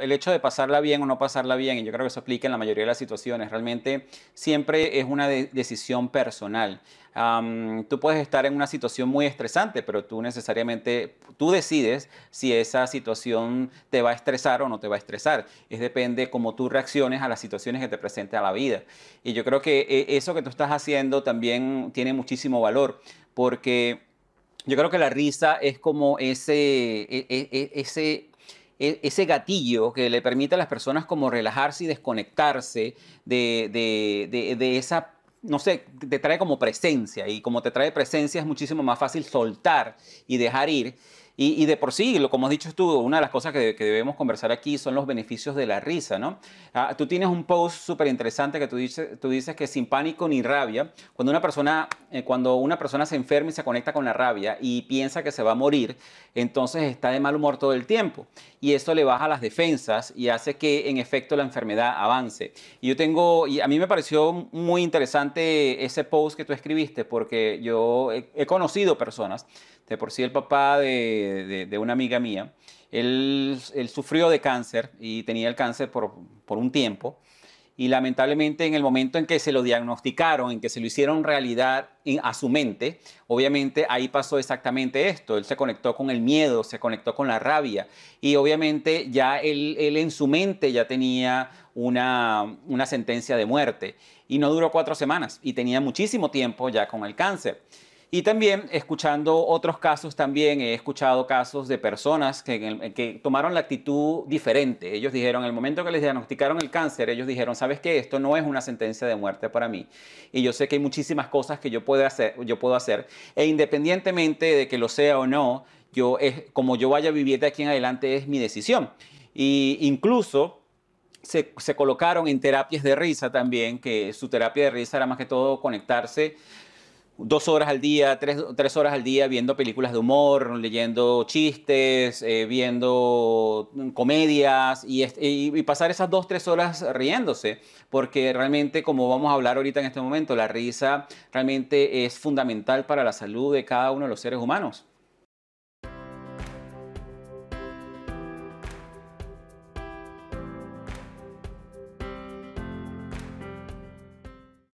el hecho de pasarla bien o no pasarla bien, y yo creo que eso aplica en la mayoría de las situaciones, realmente siempre es una decisión personal. tú puedes estar en una situación muy estresante, pero tú necesariamente, tú decides si esa situación te va a estresar o no te va a estresar. Es depende cómo tú reacciones a las situaciones que te presenta la vida. Y yo creo que eh, eso que tú estás haciendo también tiene muchísimo valor, porque yo creo que la risa es como ese, e, e, e, ese e, ese gatillo que le permite a las personas como relajarse y desconectarse de, esa no sé, te trae como presencia y como te trae presencia es muchísimo más fácil soltar y dejar ir. Y, de por sí, como has dicho tú, una de las cosas que, debemos conversar aquí son los beneficios de la risa, ¿no? Ah, tú tienes un post súper interesante que tú dices, tú dices que sin pánico ni rabia, cuando una, persona, eh, cuando una persona se enferma y se conecta con la rabia y piensa que se va a morir, entonces está de mal humor todo el tiempo. Y eso le baja las defensas y hace que en efecto la enfermedad avance. Y yo tengo, y a mí me pareció muy interesante ese post que tú escribiste porque yo he conocido personas de por sí el papá de, una amiga mía, él, sufrió de cáncer y tenía el cáncer por, un tiempo. Y lamentablemente en el momento en que se lo diagnosticaron, en que se lo hicieron realidad a su mente, obviamente ahí pasó exactamente esto. Él se conectó con el miedo, se conectó con la rabia. Y obviamente ya él, en su mente ya tenía una sentencia de muerte. Y no duró cuatro semanas y tenía muchísimo tiempo ya con el cáncer. Y también escuchando otros casos, también he escuchado casos de personas que, tomaron la actitud diferente. Ellos dijeron, en el momento que les diagnosticaron el cáncer, ellos dijeron, sabes que esto no es una sentencia de muerte para mí. Y yo sé que hay muchísimas cosas que yo puedo hacer, yo puedo hacer. E independientemente de que lo sea o no, yo es, como yo vaya a vivir de aquí en adelante es mi decisión. Y incluso se, se, colocaron en terapias de risa también, que su terapia de risa era más que todo conectarse dos horas al día, tres, horas al día viendo películas de humor, leyendo chistes, eh, viendo comedias y, y, pasar esas dos, tres horas riéndose, porque realmente, como vamos a hablar ahorita en este momento, la risa realmente es fundamental para la salud de cada uno de los seres humanos.